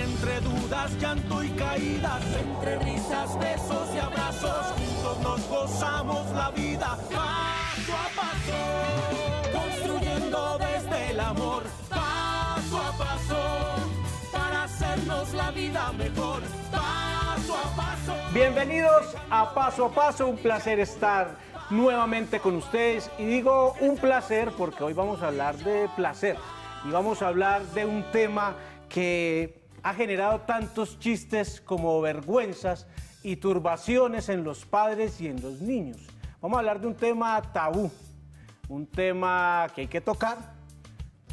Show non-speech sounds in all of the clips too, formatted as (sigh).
entre dudas, llanto y caídas, entre risas, besos y abrazos, juntos nos gozamos la vida paso a paso, construyendo desde el amor, paso a paso, para hacernos la vida mejor, paso a paso. Bienvenidos a Paso a Paso, un placer estar nuevamente con ustedes y digo un placer porque hoy vamos a hablar de placer y vamos a hablar de un tema que ha generado tantos chistes como vergüenzas y turbaciones en los padres y en los niños. Vamos a hablar de un tema tabú, un tema que hay que tocar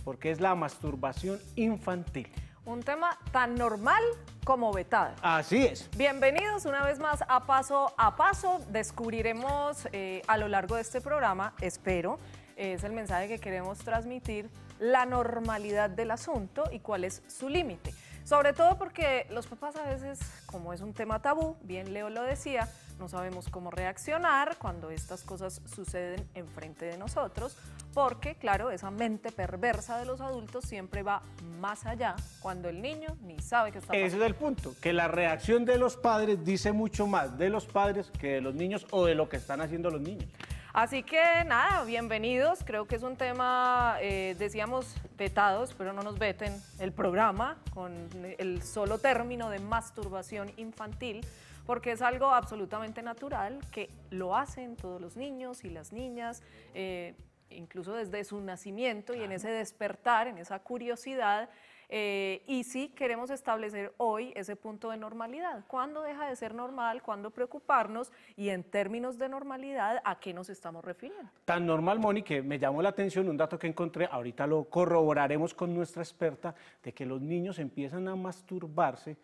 porque es la masturbación infantil. Un tema tan normal como vetado. Así es. Bienvenidos una vez más a Paso a Paso. Descubriremos eh, a lo largo de este programa, espero, es el mensaje que queremos transmitir, la normalidad del asunto y cuál es su límite. Sobre todo porque los papás a veces, como es un tema tabú, bien Leo lo decía, no sabemos cómo reaccionar cuando estas cosas suceden enfrente de nosotros, porque claro, esa mente perversa de los adultos siempre va más allá cuando el niño ni sabe que está pasando. Ese es el punto, que la reacción de los padres dice mucho más de los padres que de los niños o de lo que están haciendo los niños. Así que nada, bienvenidos. Creo que es un tema, eh, decíamos, vetados, pero no nos veten el programa con el solo término de masturbación infantil porque es algo absolutamente natural que lo hacen todos los niños y las niñas, eh, incluso desde su nacimiento y en ese despertar, en esa curiosidad eh, y sí queremos establecer hoy ese punto de normalidad. ¿Cuándo deja de ser normal? ¿Cuándo preocuparnos? Y en términos de normalidad, ¿a qué nos estamos refiriendo? Tan normal, Moni, que me llamó la atención un dato que encontré, ahorita lo corroboraremos con nuestra experta, de que los niños empiezan a masturbarse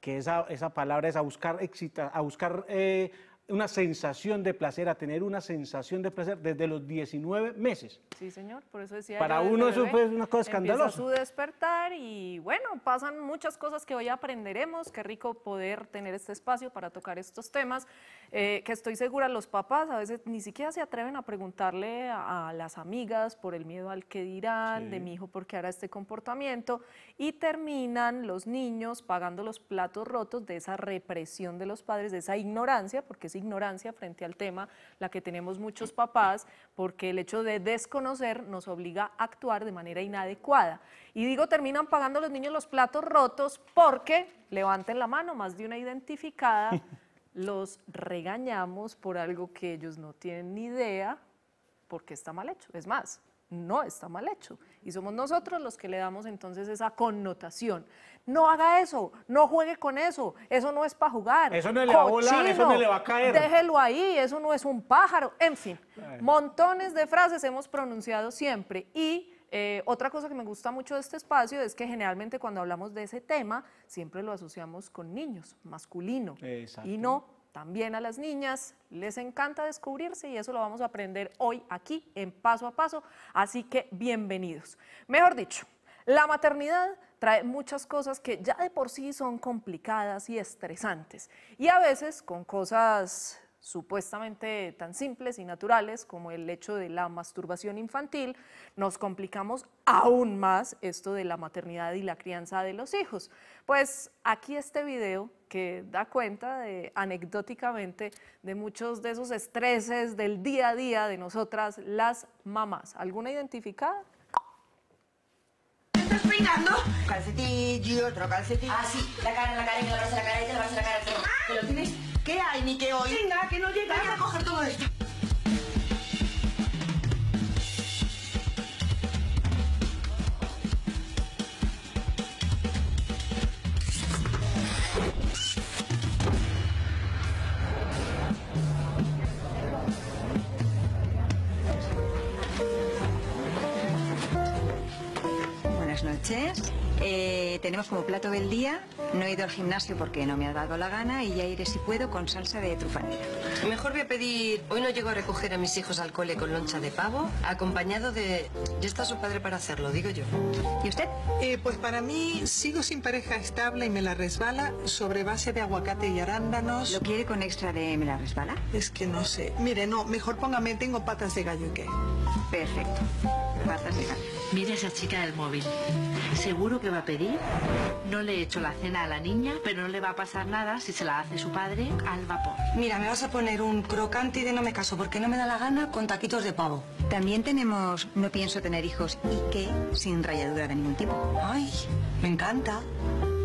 que esa, esa palabra es a buscar, excita, a buscar eh, una sensación de placer, a tener una sensación de placer desde los 19 meses. Sí, señor, por eso decía. Para uno eso es una cosa escandalosa. su despertar y bueno, pasan muchas cosas que hoy aprenderemos. Qué rico poder tener este espacio para tocar estos temas, eh, que estoy segura los papás a veces ni siquiera se atreven a preguntarle a, las amigas por el miedo al que dirán, de mi hijo por qué hará este comportamiento, y terminan los niños pagando los platos rotos de esa represión de los padres, de esa ignorancia, porque ignorancia frente al tema, la que tenemos muchos papás, porque el hecho de desconocer nos obliga a actuar de manera inadecuada. Y digo, terminan pagando los niños los platos rotos porque, levanten la mano, más de una identificada, (laughs) los regañamos por algo que ellos no tienen ni idea porque está mal hecho. Es más, no está mal hecho. Y somos nosotros los que le damos entonces esa connotación. No haga eso, no juegue con eso, eso no es para jugar. Eso no le va a volar, eso no le va a caer. Déjelo ahí, eso no es un pájaro. En fin, montones de frases hemos pronunciado siempre y... Eh, otra cosa que me gusta mucho de este espacio es que generalmente cuando hablamos de ese tema siempre lo asociamos con niños, masculino, y no también a las niñas les encanta descubrirse y eso lo vamos a aprender hoy aquí en paso a paso, así que bienvenidos. Mejor dicho, la maternidad trae muchas cosas que ya de por sí son complicadas y estresantes y a veces con cosas supuestamente tan simples y naturales como el hecho de la masturbación infantil, nos complicamos aún más esto de la maternidad y la crianza de los hijos. Pues aquí este video que da cuenta de, anecdóticamente de muchos de esos estreses del día a día de nosotras las mamás. ¿Alguna identificada? ¿Estás Calcetillo, otro calcetillo. Ah, sí, la cara, la la cara, la la la cara, la cara, ¿Qué hay, ni qué hoy? Venga, que no llega. Voy a coger todo esto. Buenas noches. Eh, tenemos como plato del día, no he ido al gimnasio porque no me ha dado la gana y ya iré si puedo con salsa de trufanera. Mejor voy a pedir, hoy no llego a recoger a mis hijos al cole con loncha de pavo, acompañado de... Ya está su padre para hacerlo, digo yo. ¿Y usted? Eh, pues para mí sigo sin pareja estable y me la resbala sobre base de aguacate y arándanos. ¿Lo quiere con extra de me la resbala? Es que no sé. Mire, no, mejor póngame, tengo patas de gallo y qué. Perfecto, patas de gallo. Mira esa chica del móvil. ¿Seguro que va a pedir? No le he hecho la cena a la niña, pero no le va a pasar nada si se la hace su padre al vapor. Mira, me vas a poner un crocante de no me caso porque no me da la gana con taquitos de pavo. También tenemos no pienso tener hijos y que sin rayadura de ningún tipo. Ay, me encanta.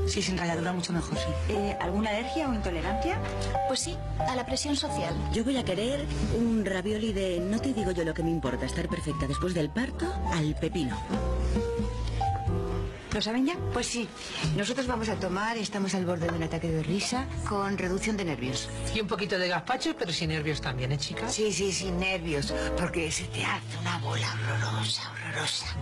Sí, sin ralladura mucho mejor, sí. Eh, ¿Alguna alergia o intolerancia? Pues sí, a la presión social. Yo voy a querer un ravioli de no te digo yo lo que me importa, estar perfecta después del parto al pepino. ¿Lo saben ya? Pues sí. Nosotros vamos a tomar, estamos al borde de un ataque de risa con reducción de nervios. Y un poquito de gazpacho, pero sin nervios también, ¿eh, chicas? Sí, sí, sin nervios, porque se te hace una bola horrorosa, horrorosa.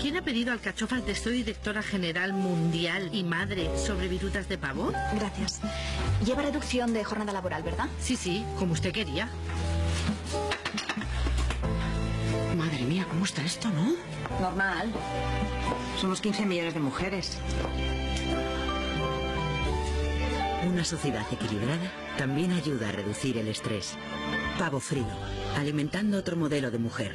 ¿Quién ha pedido al alcachofas de soy directora general mundial y madre sobre virutas de pavo? Gracias. Lleva reducción de jornada laboral, ¿verdad? Sí, sí, como usted quería. Madre mía, ¿cómo está esto, no? Normal. Somos 15 millones de mujeres. Una sociedad equilibrada también ayuda a reducir el estrés. Pavo frío, alimentando otro modelo de mujer.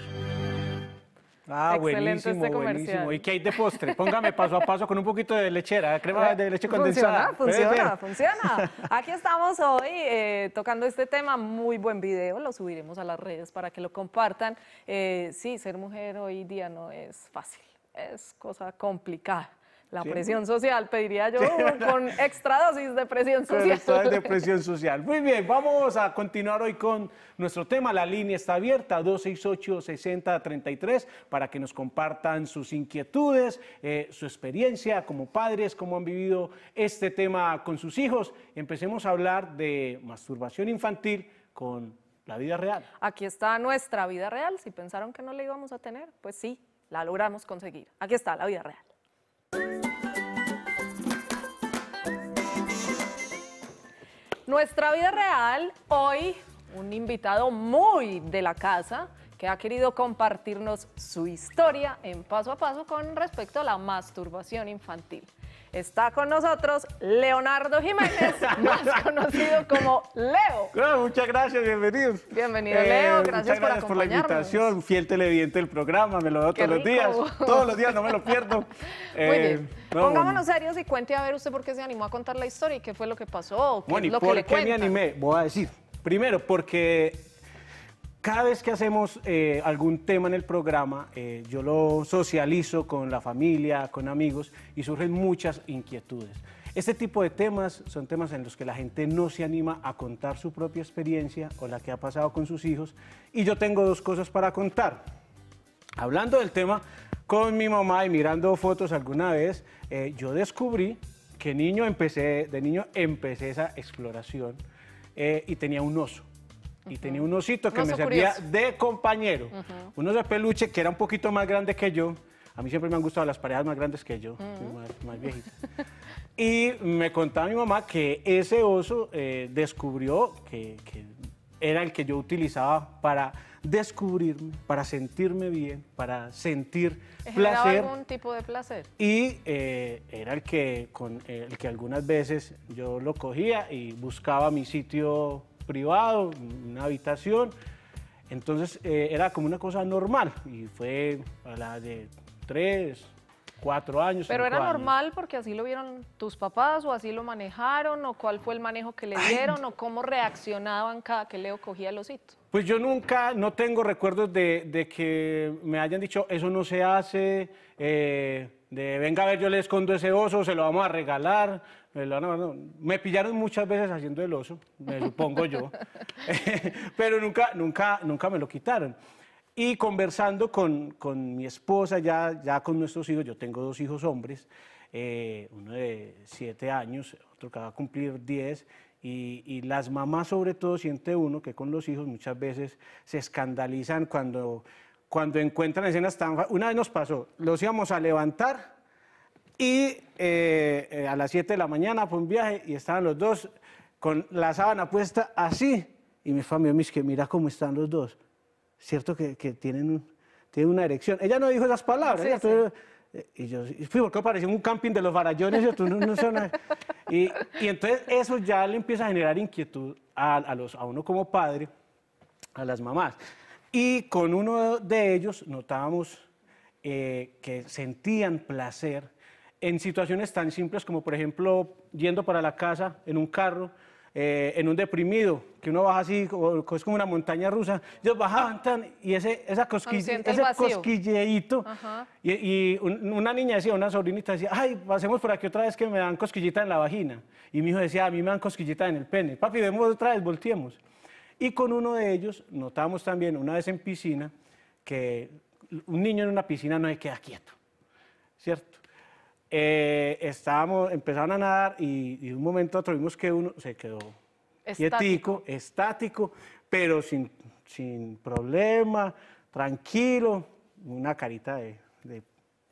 Ah, este buenísimo, buenísimo. ¿Y qué hay de postre? Póngame paso a paso con un poquito de lechera, crema de leche condensada. Funciona, funciona, funciona. (laughs) Aquí estamos hoy eh, tocando este tema, muy buen video, lo subiremos a las redes para que lo compartan. Eh, sí, ser mujer hoy día no es fácil, es cosa complicada. La presión social, pediría yo, con extra dosis de presión social. de (laughs) presión social. Muy bien, vamos a continuar hoy con nuestro tema. La línea está abierta, 268-6033, para que nos compartan sus inquietudes, eh, su experiencia como padres, cómo han vivido este tema con sus hijos. Empecemos a hablar de masturbación infantil con la vida real. Aquí está nuestra vida real. Si pensaron que no la íbamos a tener, pues sí, la logramos conseguir. Aquí está la vida real. Nuestra vida real, hoy un invitado muy de la casa que ha querido compartirnos su historia en paso a paso con respecto a la masturbación infantil. Está con nosotros Leonardo Jiménez, más (laughs) conocido como Leo. muchas gracias, bienvenido. Bienvenido, Leo, eh, gracias, muchas gracias por la invitación, fiel televidente del programa, me lo veo todos los días, todos los días, no me lo pierdo. (laughs) Muy eh, bien. Pongámonos serios y cuente a ver usted por qué se animó a contar la historia y qué fue lo que pasó, qué bueno, es ¿por qué me animé? Voy a decir, primero, porque cada vez que hacemos eh, algún tema en el programa, eh, yo lo socializo con la familia, con amigos y surgen muchas inquietudes. Este tipo de temas son temas en los que la gente no se anima a contar su propia experiencia o la que ha pasado con sus hijos. Y yo tengo dos cosas para contar. Hablando del tema con mi mamá y mirando fotos alguna vez, eh, yo descubrí que niño empecé, de niño empecé esa exploración y tenía un oso y tenía un osito que me servía de compañero. Un oso de peluche que era un poquito más grande que yo. A mí siempre me han gustado las parejas más grandes que yo, más, más y me contaba mi mamá que ese oso eh, descubrió que, era el que yo utilizaba para descubrirme, para sentirme bien, para sentir placer. algún tipo de placer? Y eh, era el que, con, eh, el que algunas veces yo lo cogía y buscaba mi sitio privado, una habitación. Entonces eh, era como una cosa normal y fue a la de tres, cuatro años. Pero era normal porque así lo vieron tus papás o así lo manejaron o cuál fue el manejo que le dieron o cómo reaccionaban cada que Leo cogía el osito. Pues yo nunca, no tengo recuerdos de, que me hayan dicho eso no se hace, eh, de venga a ver yo le escondo ese oso, se lo vamos a regalar. Me pillaron muchas veces haciendo el oso, me supongo yo, (laughs) (laughs) pero nunca, nunca, nunca me lo quitaron. Y conversando con, con, mi esposa, ya, ya con nuestros hijos, yo tengo dos hijos hombres, eh, uno de siete años, otro que va a cumplir diez, y, y, las mamás sobre todo siente uno que con los hijos muchas veces se escandalizan cuando, cuando encuentran escenas tan... Una vez nos pasó, los íbamos a levantar y eh, eh, a las 7 de la mañana fue un viaje y estaban los dos con la sábana puesta así. Y mi familia me dice que mira cómo están los dos. Cierto que, tienen, tienen, una erección. Ella no dijo esas palabras. Eh, y yo fui porque parecía un camping de los barallones y, y, entonces eso ya le empieza a generar inquietud a, los, a uno como padre, a las mamás. Y con uno de ellos notábamos que sentían placer en situaciones tan simples como, por ejemplo, yendo para la casa en un carro, eh, en un deprimido, que uno baja así, es como una montaña rusa, ellos bajaban tan, y ese, esa cosquille, ese cosquilleíto, y, una niña decía, una sobrinita decía, ay, pasemos por aquí otra vez que me dan cosquillita en la vagina, y mi hijo decía, a mí me dan cosquillita en el pene, papi, vemos otra vez, volteemos. Y con uno de ellos notamos también una vez en piscina que un niño en una piscina no se queda quieto, ¿cierto? Eh, estábamos, empezaron a nadar y, de un momento a otro vimos que uno se quedó estático. quietico, estático, pero sin, sin problema, tranquilo, una carita de,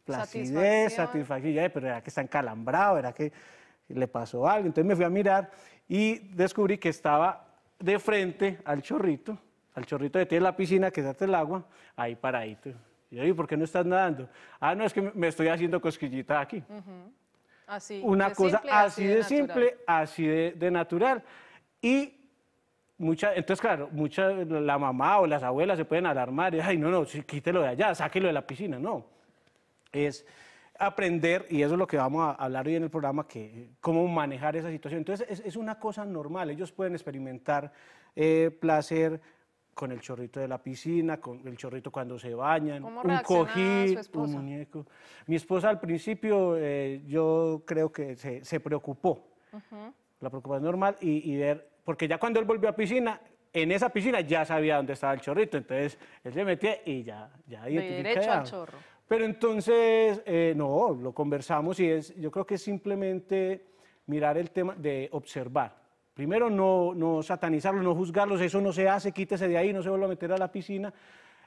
placidez, satisfacción, pero era que está encalambrado, era que le pasó algo. Entonces me fui a mirar y descubrí que estaba de frente al chorrito, al chorrito de tiene la piscina, que está el agua, ahí paradito. Y ¿por qué no estás nadando? Ah, no, es que me estoy haciendo cosquillita aquí. Así, Una cosa así, de, simple, así de, natural. Y mucha, entonces, claro, mucha, la mamá o las abuelas se pueden alarmar. Y, Ay, no, no, quítelo de allá, sáquelo de la piscina. No, es aprender, y eso es lo que vamos a hablar hoy en el programa, que eh, cómo manejar esa situación. Entonces, es, una cosa normal, ellos pueden experimentar eh, placer con el chorrito de la piscina, con el chorrito cuando se bañan, un cojín, un muñeco. Mi esposa al principio eh, yo creo que se, se preocupó, la preocupación normal, y, ver, porque ya cuando él volvió a piscina, en esa piscina ya sabía dónde estaba el chorrito, entonces él se metía y ya, ya de derecho al chorro. Pero entonces, eh, no, lo conversamos y es, yo creo que es simplemente mirar el tema de observar. Primero, no, satanizarlos, no juzgarlos, eso no se hace, quítese de ahí, no se vuelva a meter a la piscina,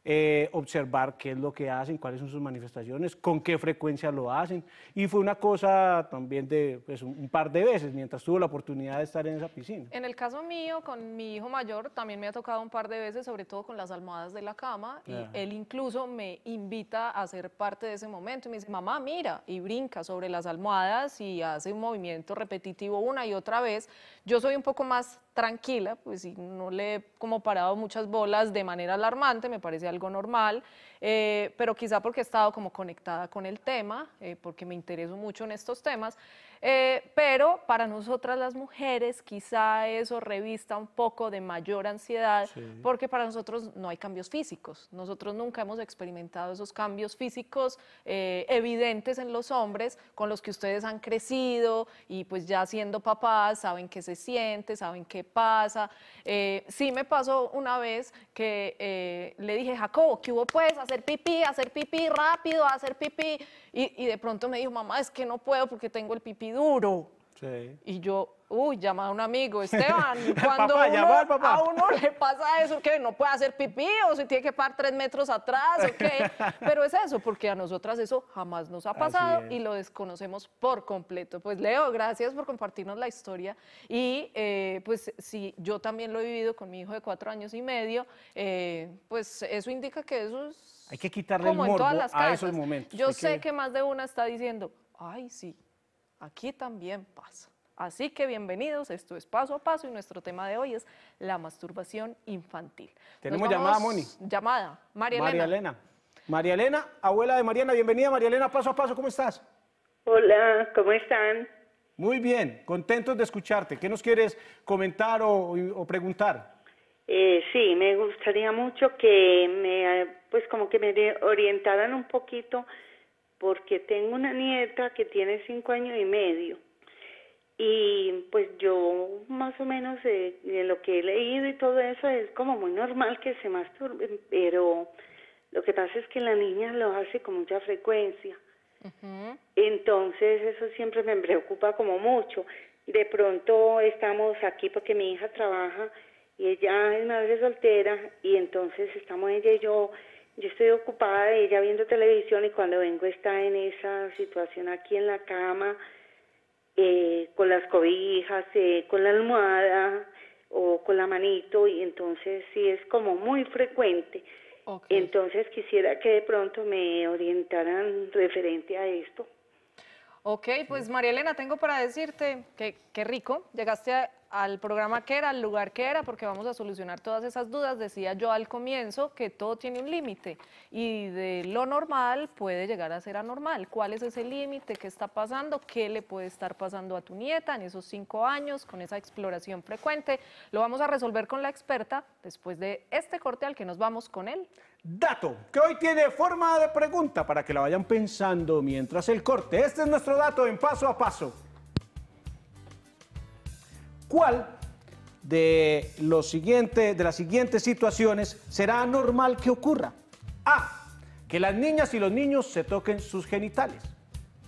eh, observar qué es lo que hacen, cuáles son sus manifestaciones, con qué frecuencia lo hacen. Y fue una cosa también de pues, un par de veces mientras tuve la oportunidad de estar en esa piscina. En el caso mío, con mi hijo mayor, también me ha tocado un par de veces, sobre todo con las almohadas de la cama, y él incluso me invita a ser parte de ese momento. Y me dice, mamá, mira, y brinca sobre las almohadas y hace un movimiento repetitivo una y otra vez. Yo soy un poco más tranquila, pues y no le he como parado muchas bolas de manera alarmante, me parece algo normal eh, pero quizá porque he estado como conectada con el tema, eh, porque me intereso mucho en estos temas, eh, pero para nosotras las mujeres quizá eso revista un poco de mayor ansiedad, porque para nosotros no hay cambios físicos, nosotros nunca hemos experimentado esos cambios físicos evidentes en los hombres con los que ustedes han crecido y pues ya siendo papás saben qué se siente, saben qué pasa. sí me pasó una vez que le dije, Jacobo, ¿qué hubo pues? Hacer hacer pipí, hacer pipí rápido, hacer pipí. Y, de pronto me dijo, mamá, es que no puedo porque tengo el pipí duro. Y yo, uy, llama a un amigo, Esteban, (laughs) cuando a uno le pasa eso, que no puede hacer pipí o si tiene que parar tres metros atrás, o qué. (laughs) Pero es eso, porque a nosotras eso jamás nos ha pasado y lo desconocemos por completo. Pues Leo, gracias por compartirnos la historia. Y eh, pues si yo también lo he vivido con mi hijo de cuatro años y medio, eh, pues eso indica que eso es hay que quitarle el morbo a esos momentos. Yo sé que... más de una está diciendo, ay, sí, aquí también pasa. Así que bienvenidos, esto es Paso a Paso y nuestro tema de hoy es la masturbación infantil. Tenemos llamada, Moni. Llamada, María, Elena. María Elena, abuela de Mariana, bienvenida María Elena, Paso a Paso, ¿cómo estás? Hola, ¿cómo están? Muy bien, contentos de escucharte. ¿Qué nos quieres comentar o, preguntar? Eh, sí, me gustaría mucho que me pues como que me orientaran un poquito, porque tengo una nieta que tiene cinco años y medio. Y pues yo más o menos eh, de lo que he leído y todo eso es como muy normal que se masturbe, pero lo que pasa es que la niña lo hace con mucha frecuencia. Entonces eso siempre me preocupa como mucho. De pronto estamos aquí porque mi hija trabaja y ella es madre soltera y entonces estamos ella y yo yo estoy ocupada de ella viendo televisión y cuando vengo está en esa situación aquí en la cama, eh, con las cobijas, eh, con la almohada o con la manito y entonces sí es como muy frecuente. Entonces quisiera que de pronto me orientaran referente a esto. Ok, pues María Elena, tengo para decirte que qué rico, llegaste al programa que era, al lugar que era, porque vamos a solucionar todas esas dudas. Decía yo al comienzo que todo tiene un límite y de lo normal puede llegar a ser anormal. ¿Cuál es ese límite? ¿Qué está pasando? ¿Qué le puede estar pasando a tu nieta en esos cinco años con esa exploración frecuente? Lo vamos a resolver con la experta después de este corte al que nos vamos con él dato, que hoy tiene forma de pregunta para que la vayan pensando mientras el corte. Este es nuestro dato en paso a paso. ¿Cuál de, los siguiente, de las siguientes situaciones será normal que ocurra? A. Que las niñas y los niños se toquen sus genitales.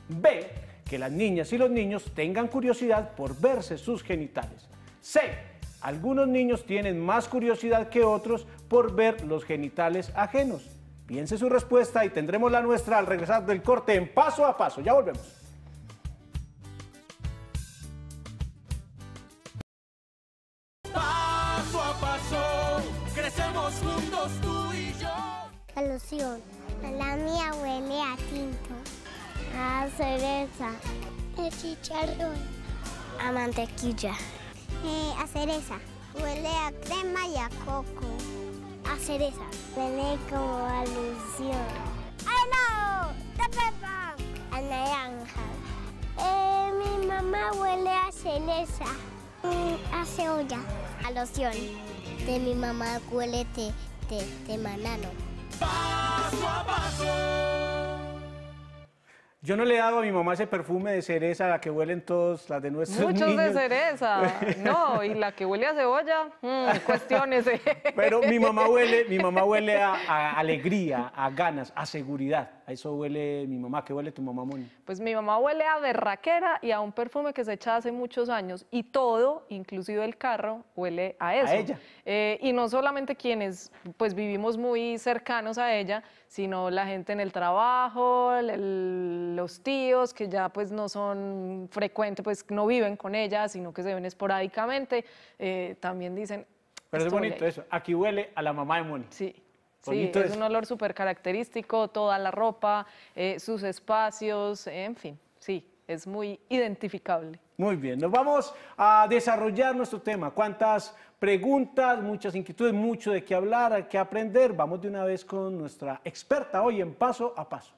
B. Que las niñas y los niños tengan curiosidad por verse sus genitales. C algunos niños tienen más curiosidad que otros por ver los genitales ajenos. Piense su respuesta y tendremos la nuestra al regresar del corte en paso a paso. Ya volvemos. Paso a paso, crecemos juntos tú y yo. la mía huele a tinto, a cereza, a chicharrón, a mantequilla a cereza. Huele a crema y a coco. A cereza. Huele como a loción. ¡Ay, no! pepa! A naranja. Eh, mi mamá huele a cereza. Mm, a cebolla. A loción. De mi mamá huele te te de manano. Paso a paso. Yo no le he dado a mi mamá ese perfume de cereza, la que huelen todos, las de nuestros Muchos de cereza, no, y la que huele a cebolla, mmm, cuestiones. Pero mi mamá huele, mi mamá huele a alegría, a ganas, a seguridad. A eso huele mi mamá. ¿Qué huele tu mamá, Moni? Pues mi mamá huele a berraquera y a un perfume que se echa hace muchos años. Y todo, inclusive el carro, huele a eso. A ella. Eh, y no solamente quienes pues vivimos muy cercanos a ella, sino la gente en el trabajo, los tíos que ya pues no son frecuentes, pues no viven con ella, sino que se ven esporádicamente. Eh, también dicen... Pero es bonito eso. Aquí huele a la mamá de Moni. Sí. Sí, es, un olor súper característico, toda la ropa, eh, sus espacios, en fin, sí, es muy identificable. Muy bien, nos vamos a desarrollar nuestro tema. ¿Cuántas preguntas, muchas inquietudes, mucho de qué hablar, hay que aprender? Vamos de una vez con nuestra experta hoy en Paso a Paso.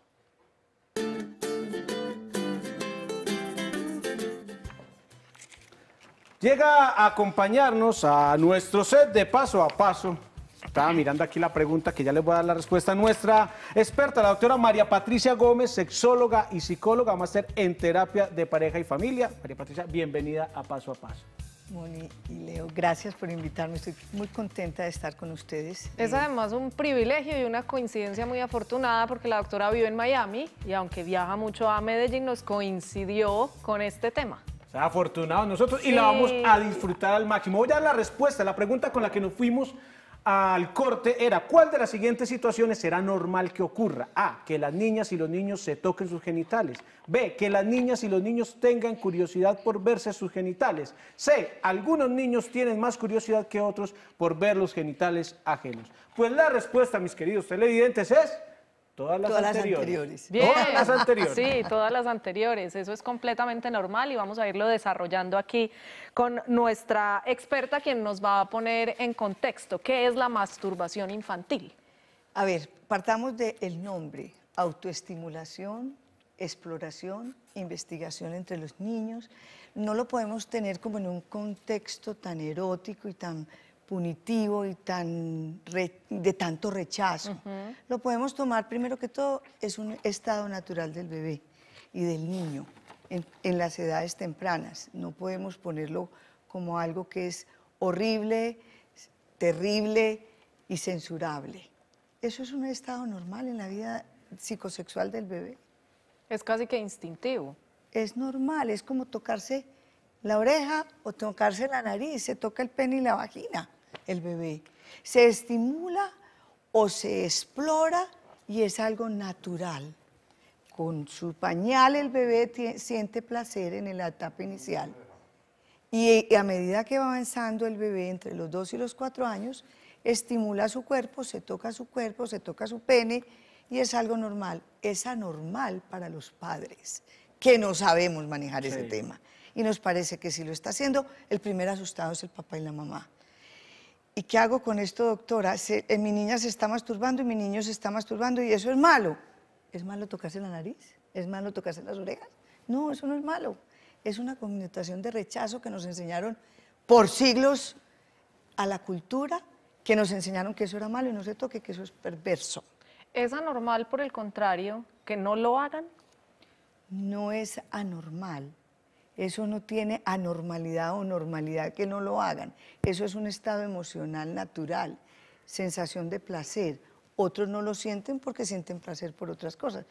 Llega a acompañarnos a nuestro set de Paso a Paso estaba mirando aquí la pregunta que ya les voy a dar la respuesta. a Nuestra experta, la doctora María Patricia Gómez, sexóloga y psicóloga, máster en terapia de pareja y familia. María Patricia, bienvenida a Paso a Paso. Moni y Leo, gracias por invitarme. Estoy muy contenta de estar con ustedes. Es eh, además un privilegio y una coincidencia muy afortunada porque la doctora vive en Miami y aunque viaja mucho a Medellín nos coincidió con este tema. Está afortunado nosotros y la vamos a disfrutar al máximo. Voy a dar la respuesta, la pregunta con la que nos fuimos al corte era cuál de las siguientes situaciones será normal que ocurra. A, que las niñas y los niños se toquen sus genitales. B, que las niñas y los niños tengan curiosidad por verse sus genitales. C, algunos niños tienen más curiosidad que otros por ver los genitales ajenos. Pues la respuesta, mis queridos televidentes, es... Todas las, anteriores. Todas las anteriores. Sí, todas las anteriores. Eso es completamente normal y vamos a irlo desarrollando aquí con nuestra experta quien nos va a poner en contexto qué es la masturbación infantil. A ver, partamos del nombre, autoestimulación, exploración, investigación entre los niños. No lo podemos tener como en un contexto tan erótico y tan punitivo y tan de tanto rechazo. Lo podemos tomar primero que todo, es un estado natural del bebé y del niño en, las edades tempranas. No podemos ponerlo como algo que es horrible, terrible y censurable. Eso es un estado normal en la vida psicosexual del bebé. Es casi que instintivo. Es normal, es como tocarse la oreja o tocarse la nariz, se toca el pene y la vagina el bebé. Se estimula o se explora y es algo natural. Con su pañal el bebé siente placer en la etapa inicial. Y a medida que va avanzando el bebé entre los dos y los cuatro años, estimula su cuerpo, se toca su cuerpo, se toca su pene y es algo normal. Es anormal para los padres que no sabemos manejar ese tema. Y nos parece que si lo está haciendo, el primer asustado es el papá y la mamá. ¿y qué hago con esto, doctora? Se, eh, mi niña se está masturbando y mi niño se está masturbando y eso es malo. ¿Es malo tocarse la nariz? ¿Es malo tocarse las orejas? No, eso no es malo. Es una connotación de rechazo que nos enseñaron por siglos a la cultura, que nos enseñaron que eso era malo y no se toque, que eso es perverso. ¿Es anormal, por el contrario, que no lo hagan? No es anormal eso no tiene anormalidad o normalidad que no lo hagan. Eso es un estado emocional natural, sensación de placer. Otros no lo sienten porque sienten placer por otras cosas.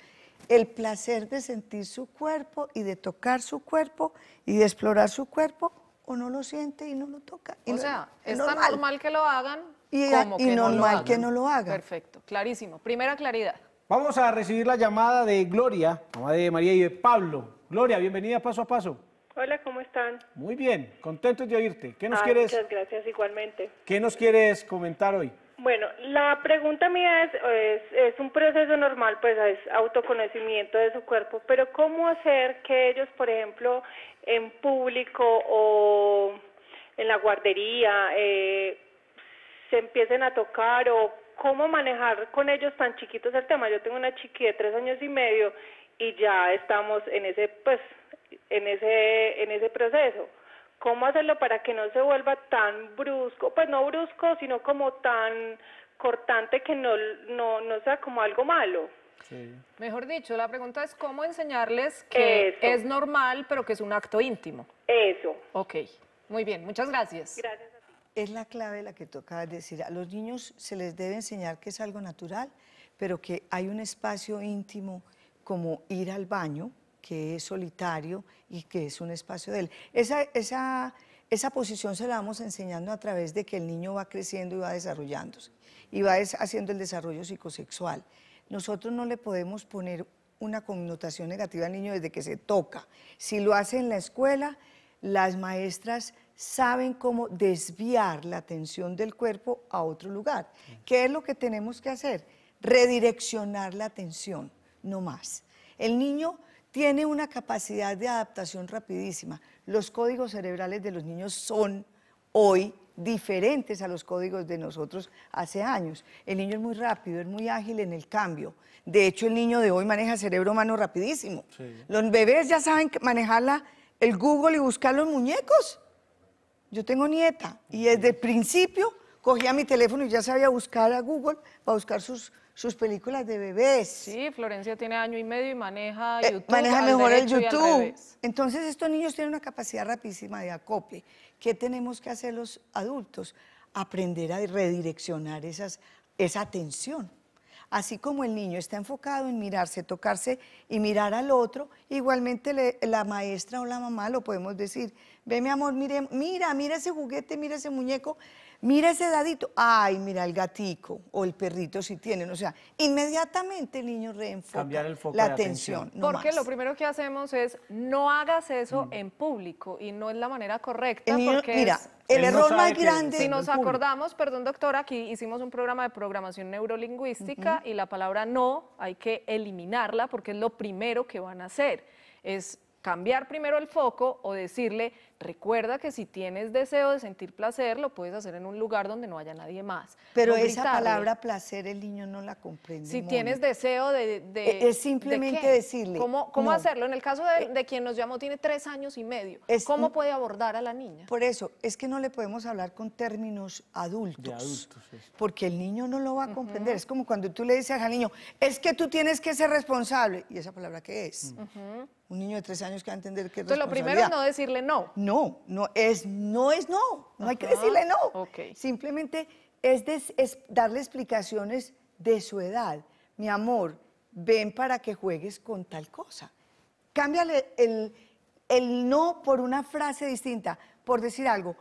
El placer de sentir su cuerpo y de tocar su cuerpo y de explorar su cuerpo o no lo siente y no lo toca. o sea, es, tan normal. que lo hagan y, como normal que no lo hagan. Perfecto, clarísimo. Primera claridad. Vamos a recibir la llamada de Gloria, mamá de María y de Pablo. Gloria, bienvenida paso a paso. Hola, ¿cómo están? Muy bien, contentos de oírte. ¿Qué nos ah, quieres? Muchas gracias, igualmente. ¿Qué nos quieres comentar hoy? Bueno, la pregunta mía es, es, un proceso normal, pues es autoconocimiento de su cuerpo, pero ¿cómo hacer que ellos, por ejemplo, en público o en la guardería, eh, se empiecen a tocar o cómo manejar con ellos tan chiquitos el tema? Yo tengo una chiqui de tres años y medio y ya estamos en ese, pues en ese, en ese proceso. ¿Cómo hacerlo para que no se vuelva tan brusco? Pues no brusco, sino como tan cortante que no, no, no sea como algo malo. Mejor dicho, la pregunta es cómo enseñarles que es normal, pero que es un acto íntimo. Eso. Ok, muy bien, muchas gracias. Gracias Es la clave la que toca decir. A los niños se les debe enseñar que es algo natural, pero que hay un espacio íntimo como ir al baño, que es solitario y que es un espacio de él. Esa, esa, esa posición se la vamos enseñando a través de que el niño va creciendo y va desarrollándose y va haciendo el desarrollo psicosexual. Nosotros no le podemos poner una connotación negativa al niño desde que se toca. Si lo hace en la escuela, las maestras saben cómo desviar la atención del cuerpo a otro lugar. ¿Qué es lo que tenemos que hacer? Redireccionar la atención, no más. El niño tiene una capacidad de adaptación rapidísima. Los códigos cerebrales de los niños son hoy diferentes a los códigos de nosotros hace años. El niño es muy rápido, es muy ágil en el cambio. De hecho, el niño de hoy maneja cerebro humano rapidísimo. Los bebés ya saben manejarla, el Google y buscar los muñecos. Yo tengo nieta y desde el principio cogía mi teléfono y ya sabía buscar a Google para buscar sus sus películas de bebés. Sí, Florencia tiene año y medio y maneja eh, YouTube. maneja mejor el YouTube. Entonces estos niños tienen una capacidad rapidísima de acople. ¿Qué tenemos que hacer los adultos? Aprender a redireccionar esas, esa atención. Así como el niño está enfocado en mirarse, tocarse y mirar al otro, igualmente la maestra o la mamá lo podemos decir, ve mi amor, mire, mira, mira ese juguete, mira ese muñeco, mira ese dadito, ay, mira el gatico o el perrito si tienen, o sea, inmediatamente el niño reenfoca el foco la atención. porque lo primero que hacemos es no hagas eso mm. en público y no es la manera correcta. mira, el error más grande. Si nos acordamos, perdón doctora, aquí hicimos un programa de programación neurolingüística y la palabra no hay que eliminarla porque es lo primero que van a hacer. Es cambiar primero el foco o decirle Recuerda que si tienes deseo de sentir placer, lo puedes hacer en un lugar donde no haya nadie más. Pero esa palabra placer el niño no la comprende. Si tienes deseo de... E-, es simplemente decirle... ¿Cómo, hacerlo? En el caso eh, de, quien nos llamó tiene tres años y medio. ¿Cómo puede abordar a la niña? Por eso, es que no le podemos hablar con términos adultos. adultos Porque el niño no lo va a comprender. Es como cuando tú le dices al niño, es que tú tienes que ser responsable. ¿Y esa palabra qué es? Un niño de tres años que va a entender que es Entonces, lo primero es no decirle no no, no es no, es no, no hay que decirle no. Simplemente es, darle explicaciones de su edad. Mi amor, ven para que juegues con tal cosa. Cámbiale el, el no por una frase distinta, por decir algo.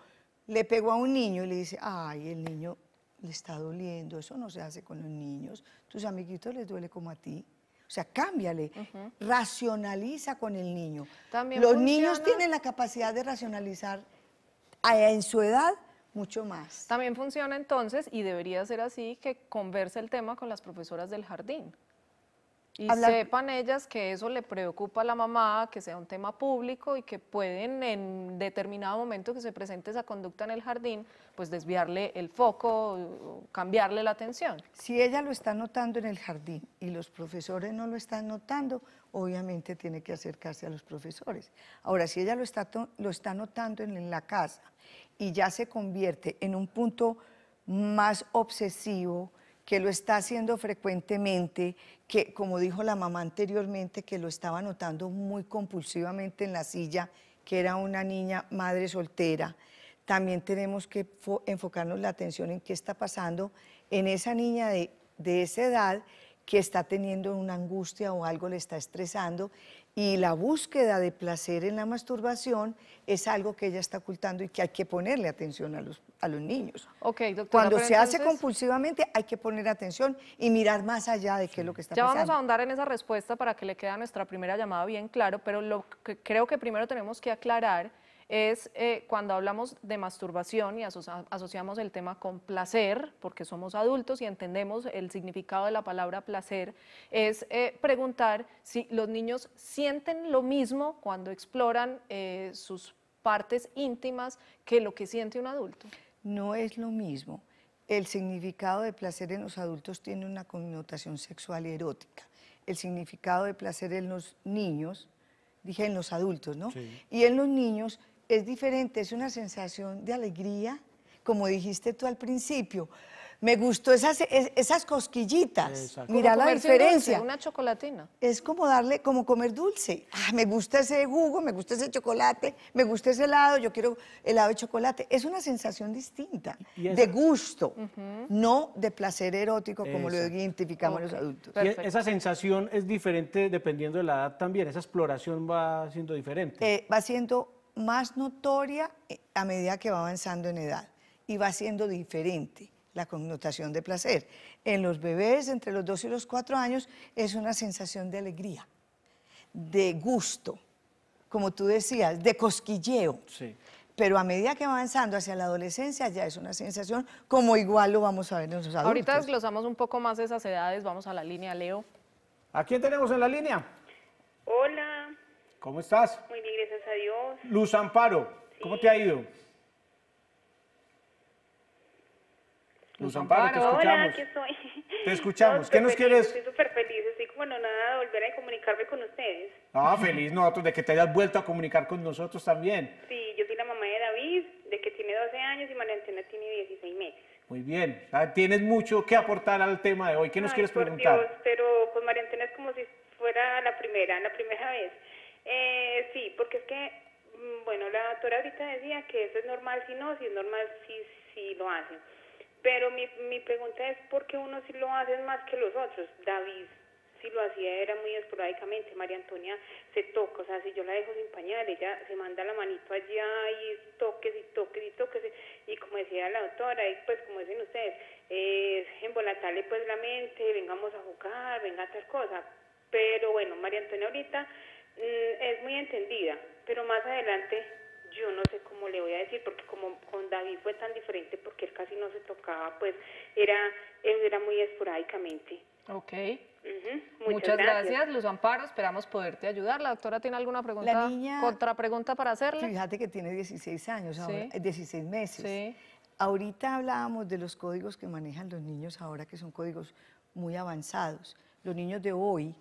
Le pegó a un niño y le dice, ay, el niño le está doliendo, eso no se hace con los niños, tus amiguitos les duele como a ti. O sea, cámbiale, racionaliza con el niño. Los niños tienen la capacidad de racionalizar en su edad mucho más. También funciona entonces, y debería ser así, que converse el tema con las profesoras del jardín. Y sepan ellas que eso le preocupa a la mamá, que sea un tema público y que pueden en determinado momento que se presente esa conducta en el jardín, pues desviarle el foco, cambiarle la atención. Si ella lo está notando en el jardín y los profesores no lo están notando, obviamente tiene que acercarse a los profesores. Ahora, si ella lo está, lo está notando en la casa y ya se convierte en un punto más obsesivo, que lo está haciendo frecuentemente, que como dijo la mamá anteriormente, que lo estaba notando muy compulsivamente en la silla, que era una niña madre soltera. También tenemos que enfocarnos la atención en qué está pasando en esa niña de, de esa edad que está teniendo una angustia o algo le está estresando y la búsqueda de placer en la masturbación es algo que ella está ocultando y que hay que ponerle atención a los, a los niños. Okay, doctora, Cuando se hace compulsivamente hay que poner atención y mirar más allá de qué es lo que está pasando. Ya vamos a ahondar en esa respuesta para que le quede a nuestra primera llamada bien claro, pero lo que creo que primero tenemos que aclarar es eh, cuando hablamos de masturbación y asociamos el tema con placer, porque somos adultos y entendemos el significado de la palabra placer, es eh, preguntar si los niños sienten lo mismo cuando exploran eh, sus partes íntimas que lo que siente un adulto. No es lo mismo. El significado de placer en los adultos tiene una connotación sexual y erótica. El significado de placer en los niños dije en los adultos, ¿no? Y en los niños es diferente, es una sensación de alegría, como dijiste tú al principio. Me gustó esas, cosquillitas. Mira la diferencia. una chocolatina. Es como darle, como comer dulce. Ah, me gusta ese jugo, me gusta ese chocolate, me gusta ese helado, yo quiero helado de chocolate. Es una sensación distinta, de gusto, no de placer erótico como lo identificamos los adultos. E, esa sensación es diferente dependiendo de la edad también, esa exploración va siendo diferente. Eh, va siendo más notoria eh, a medida que va avanzando en edad y va siendo diferente la connotación de placer. En los bebés entre los 2 y los 4 años es una sensación de alegría, de gusto, como tú decías, de cosquilleo. Pero a medida que va avanzando hacia la adolescencia ya es una sensación como igual lo vamos a ver en los adultos. Ahorita desglosamos un poco más esas edades, vamos a la línea, Leo. ¿A quién tenemos en la línea? Hola. ¿Cómo estás? Muy bien, gracias a Dios. Luz Amparo, ¿cómo te ha ido? Luz Amparo, te escuchamos. Hola, Te escuchamos. ¿Qué nos quieres? Estoy súper feliz, estoy como no nada de volver a comunicarme con ustedes. Ah, feliz nosotros de que te hayas vuelto a comunicar con nosotros también. Sí, yo soy la mamá de David, de que tiene 12 años y María Antena tiene 16 meses. Muy bien, tienes mucho que aportar al tema de hoy. ¿Qué nos quieres preguntar? pero con María Antena es como si fuera la primera, la primera vez. Eh, sí, porque es que, mm, bueno, la doctora ahorita decía que eso es normal si no, si es normal si, si lo hacen. Pero mi, mi pregunta es, ¿por qué uno sí lo hacen más que los otros? David si lo hacía era muy esporádicamente. María Antonia se toca, o sea, si yo la dejo sin pañal, ella se manda la manito allá y toques y toques y toques. Y como decía la doctora, y pues como dicen ustedes, eh, embolatarle pues la mente, vengamos a jugar, venga tal cosa. Pero bueno, María Antonia ahorita Mm, es muy entendida, pero más adelante yo no sé cómo le voy a decir, porque como con David fue tan diferente, porque él casi no se tocaba, pues era, era muy esporádicamente. Ok. Muchas, gracias. los Luz Amparo. Esperamos poderte ayudar. La doctora tiene alguna pregunta, la niña, pregunta para hacerle. Fíjate que tiene 16 años, 16 eh, meses. Ahorita hablábamos de los códigos que manejan los niños ahora, que son códigos muy avanzados, los niños de hoy,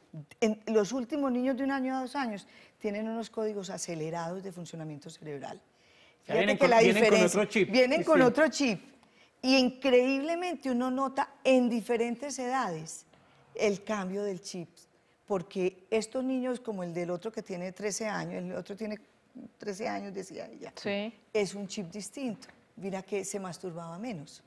los últimos niños de un año a dos años, tienen unos códigos acelerados de funcionamiento cerebral. vienen que con, la diferencia, con otro chip. Vienen otro chip. Y increíblemente uno nota en diferentes edades el cambio del chip. Porque estos niños, como el del otro que tiene 13 años, el otro tiene 13 años, decía ella, es un chip distinto. Mira que se masturbaba menos.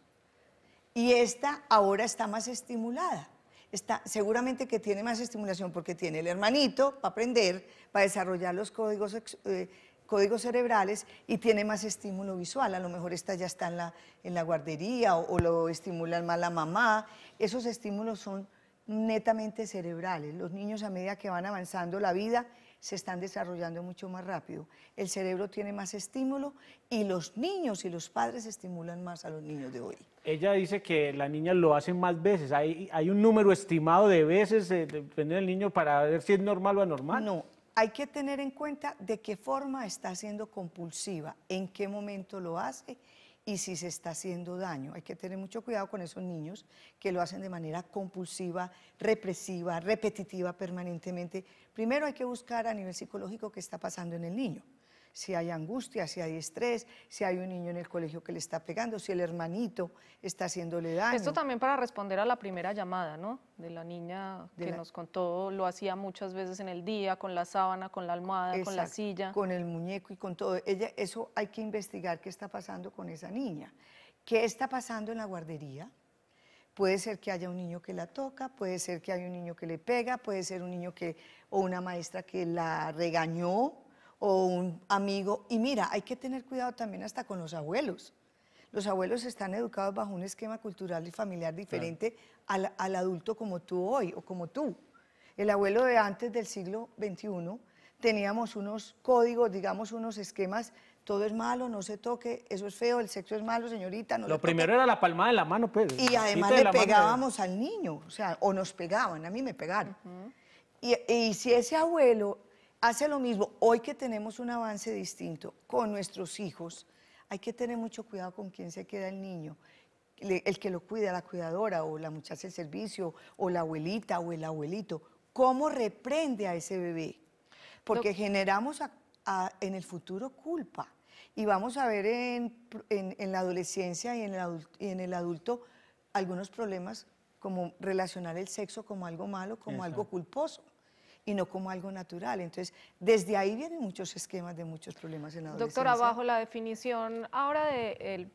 Y esta ahora está más estimulada está, seguramente que tiene más estimulación porque tiene el hermanito para aprender, para desarrollar los códigos, eh, códigos cerebrales y tiene más estímulo visual. A lo mejor esta ya está en la, en la guardería o, lo estimulan más la mamá. Esos estímulos son netamente cerebrales. Los niños a medida que van avanzando la vida se están desarrollando mucho más rápido. El cerebro tiene más estímulo y los niños y los padres estimulan más a los niños de hoy ella dice que la niña lo hace más veces. ¿Hay, un número estimado de veces, eh, depende del niño, para ver si es normal o anormal? No, hay que tener en cuenta de qué forma está siendo compulsiva, en qué momento lo hace y si se está haciendo daño. Hay que tener mucho cuidado con esos niños que lo hacen de manera compulsiva, represiva, repetitiva permanentemente. Primero hay que buscar a nivel psicológico qué está pasando en el niño si hay angustia, si hay estrés, si hay un niño en el colegio que le está pegando, si el hermanito está haciéndole daño. Esto también para responder a la primera llamada, ¿no? De la niña que nos contó, lo hacía muchas veces en el día, con la sábana, con la almohada, con la silla. Con el muñeco y con todo. Ella, eso hay que investigar qué está pasando con esa niña. ¿Qué está pasando en la guardería? Puede ser que haya un niño que la toca, puede ser que haya un niño que le pega, puede ser un niño que, o una maestra que la regañó, o un amigo. Y mira, hay que tener cuidado también hasta con los abuelos. Los abuelos están educados bajo un esquema cultural y familiar diferente al, adulto como tú hoy o como tú. El abuelo de antes del siglo XXI teníamos unos códigos, digamos, unos esquemas. Todo es malo, no se toque, eso es feo, el sexo es malo, señorita. No Lo primero era la palma de la mano, pues. Y además le pegábamos al niño, o sea, o nos pegaban, a mí me pegaron. y, y si ese abuelo hace lo mismo. Hoy que tenemos un avance distinto con nuestros hijos, hay que tener mucho cuidado con quién se queda el niño. El, que lo cuida, la cuidadora o la muchacha de servicio o la abuelita o el abuelito. ¿Cómo reprende a ese bebé? Porque generamos en el futuro culpa. Y vamos a ver en, la adolescencia y en, el adulto, algunos problemas como relacionar el sexo como algo malo, como algo culposo y no como algo natural. Entonces, desde ahí vienen muchos esquemas de muchos problemas en la adolescencia. Doctora, bajo la definición ahora de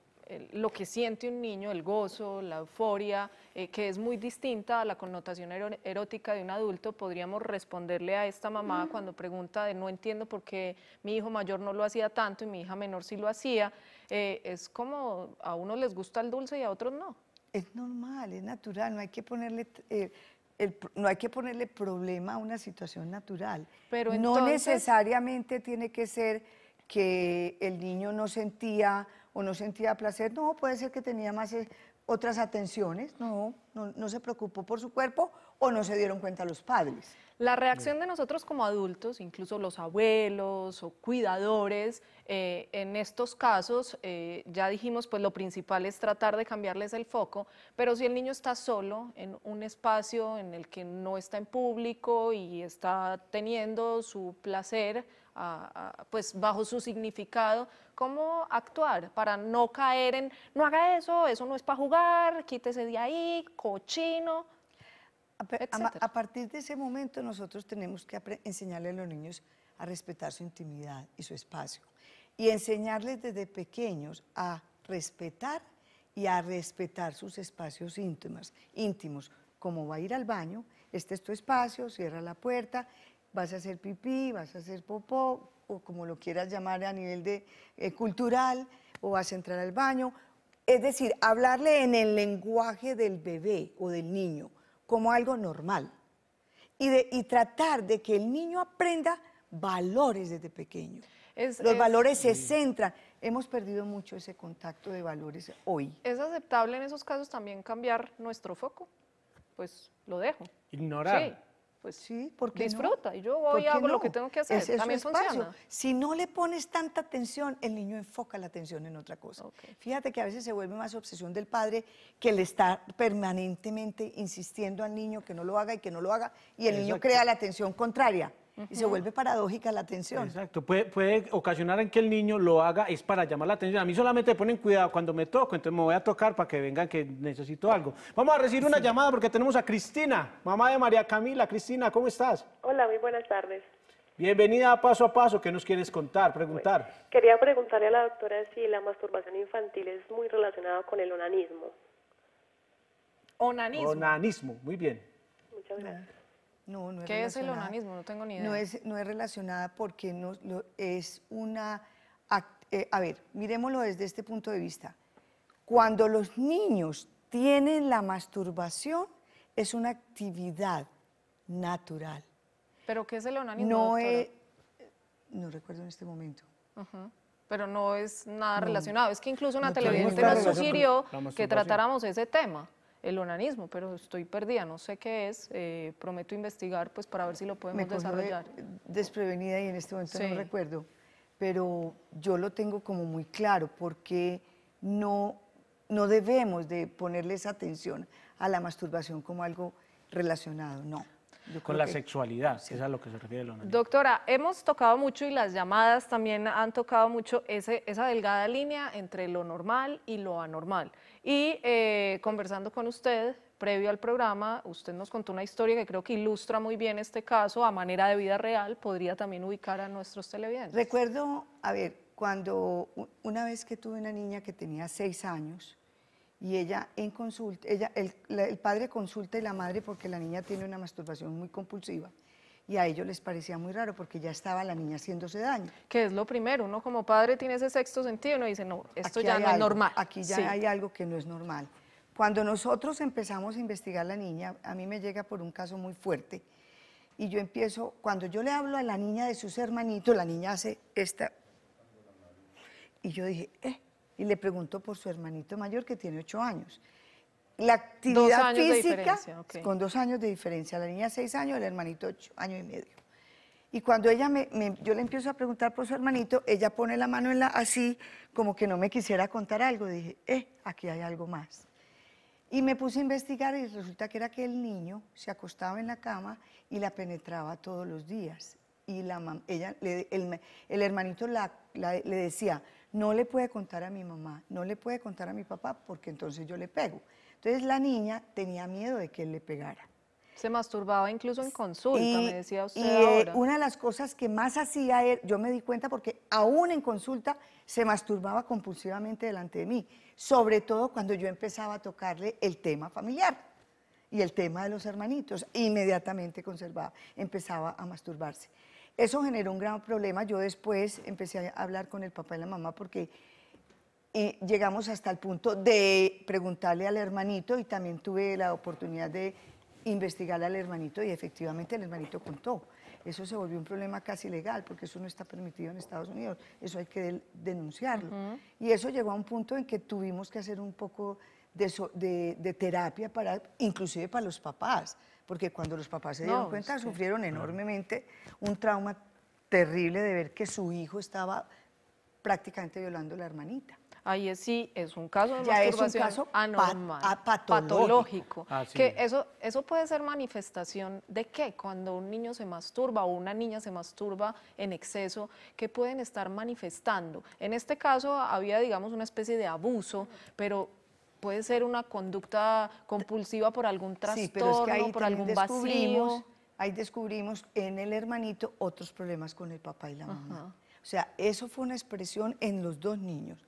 lo que siente un niño, el gozo, la euforia, eh, que es muy distinta a la connotación erótica de un adulto, podríamos responderle a esta mamá cuando pregunta de no entiendo por qué mi hijo mayor no lo hacía tanto y mi hija menor sí lo hacía. Eh, es como a unos les gusta el dulce y a otros no. Es normal, es natural, no hay que ponerle... Eh, no hay que ponerle problema a una situación natural. No necesariamente tiene que ser que el niño no sentía o no sentía placer, no, puede ser que tenía más eh, otras atenciones, no, no se preocupó por su cuerpo o no se dieron cuenta los padres. La reacción de nosotros como adultos, incluso los abuelos o cuidadores, eh, en estos casos, eh, ya dijimos, pues lo principal es tratar de cambiarles el foco, pero si el niño está solo en un espacio en el que no está en público y está teniendo su placer, pues bajo su significado, cómo actuar para no caer en, no haga eso, eso no es para jugar, quítese de ahí, cochino a, partir de ese momento nosotros tenemos que enseñarle a los niños a respetar su intimidad y su espacio y enseñarles desde pequeños a respetar y a respetar sus espacios íntimos, íntimos, como va a ir al baño, este es tu espacio, cierra la puerta, vas a hacer pipí, vas a hacer popó, o como lo quieras llamar a nivel de, eh, cultural, o vas a entrar al baño. Es decir, hablarle en el lenguaje del bebé o del niño, como algo normal y, de, tratar de que el niño aprenda valores desde pequeño. Los valores se centran. Hemos perdido mucho ese contacto de valores hoy. ¿Es aceptable en esos casos también cambiar nuestro foco? Pues lo dejo. Ignorar. Sí pues sí, porque disfruta y yo voy a hago lo que tengo que hacer. También funciona. Si no le pones tanta atención, el niño enfoca la atención en otra cosa. Fíjate que a veces se vuelve más obsesión del padre que le está permanentemente insistiendo al niño que no lo haga y que no lo haga y el niño crea la atención contraria y se vuelve paradójica la atención. Exacto, puede, ocasionar en que el niño lo haga, es para llamar la atención. A mí solamente ponen cuidado cuando me toco, entonces me voy a tocar para que vengan que necesito algo. Vamos a recibir una llamada porque tenemos a Cristina, mamá de María Camila. Cristina, ¿cómo estás? Hola, muy buenas tardes. Bienvenida a Paso a Paso, ¿qué nos quieres contar, preguntar? quería preguntarle a la doctora si la masturbación infantil es muy relacionada con el onanismo. Onanismo. Onanismo, muy bien. Muchas gracias. No, no es ¿Qué es el onanismo? No tengo ni idea. No es, no es relacionada porque no, es una... Eh, a ver, miremoslo desde este punto de vista. Cuando los niños tienen la masturbación, es una actividad natural. ¿Pero qué es el onanismo, No No recuerdo en este momento. pero no es nada relacionado. Es que incluso una televidente nos sugirió que tratáramos ese tema el onanismo, pero estoy perdida, no sé qué es, eh, prometo investigar pues para ver si lo podemos desarrollar. Desprevenida y en este momento no recuerdo, pero yo lo tengo como muy claro porque no, no debemos de ponerles atención a la masturbación como algo relacionado, no con la sexualidad, es a lo que se refiere Doctora, hemos tocado mucho y las llamadas también han tocado mucho ese, esa delgada línea entre lo normal y lo anormal. Y eh, conversando con usted, previo al programa, usted nos contó una historia que creo que ilustra muy bien este caso a manera de vida real, podría también ubicar a nuestros televidentes. Recuerdo, a ver, cuando una vez que tuve una niña que tenía seis años, y ella en consulta, ella, el, padre consulta y la madre porque la niña tiene una masturbación muy compulsiva y a ellos les parecía muy raro porque ya estaba la niña haciéndose daño. Que es lo primero, uno como padre tiene ese sexto sentido, uno dice, no, esto ya no es normal. Aquí ya hay algo que no es normal. Cuando nosotros empezamos a investigar la niña, a mí me llega por un caso muy fuerte y yo empiezo, cuando yo le hablo a la niña de sus hermanitos, la niña hace esta... Y yo dije, eh, y le pregunto por su hermanito mayor que tiene ocho años. La actividad física, con dos años de diferencia, la niña seis años, el hermanito ocho años y medio. Y cuando ella me, yo le empiezo a preguntar por su hermanito, ella pone la mano en la así, como que no me quisiera contar algo. Dije, eh, aquí hay algo más. Y me puse a investigar y resulta que era que el niño se acostaba en la cama y la penetraba todos los días. Y la, ella, el, hermanito le decía, no le puede contar a mi mamá, no le puede contar a mi papá porque entonces yo le pego. Entonces la niña tenía miedo de que él le pegara. Se masturbaba incluso en consulta, y, me decía usted. ahora. una de las cosas que más hacía él, yo me di cuenta porque aún en consulta se masturbaba compulsivamente delante de mí, sobre todo cuando yo empezaba a tocarle el tema familiar y el tema de los hermanitos, inmediatamente conservaba, empezaba a masturbarse. Eso generó un gran problema. Yo después empecé a hablar con el papá y la mamá porque eh, llegamos hasta el punto de preguntarle al hermanito y también tuve la oportunidad de investigar al hermanito y efectivamente el hermanito contó. Eso se volvió un problema casi legal porque eso no está permitido en Estados Unidos. Eso hay que denunciarlo. Y eso llegó a un punto en que tuvimos que hacer un poco de, de terapia para, inclusive para los papás porque cuando los papás se dieron cuenta sufrieron enormemente un trauma terrible de ver que su hijo estaba prácticamente violando a la hermanita. Ahí sí es un caso de ya es un caso anormal, patológico. Ah, que eso, eso puede ser manifestación de qué? Cuando un niño se masturba o una niña se masturba en exceso, ¿qué pueden estar manifestando? En este caso había, digamos, una especie de abuso, pero puede ser una conducta compulsiva por algún trastorno, sí, por algún descubrimos, vacío. Ahí descubrimos en el hermanito otros problemas con el papá y la mamá. O sea, eso fue una expresión en los dos niños.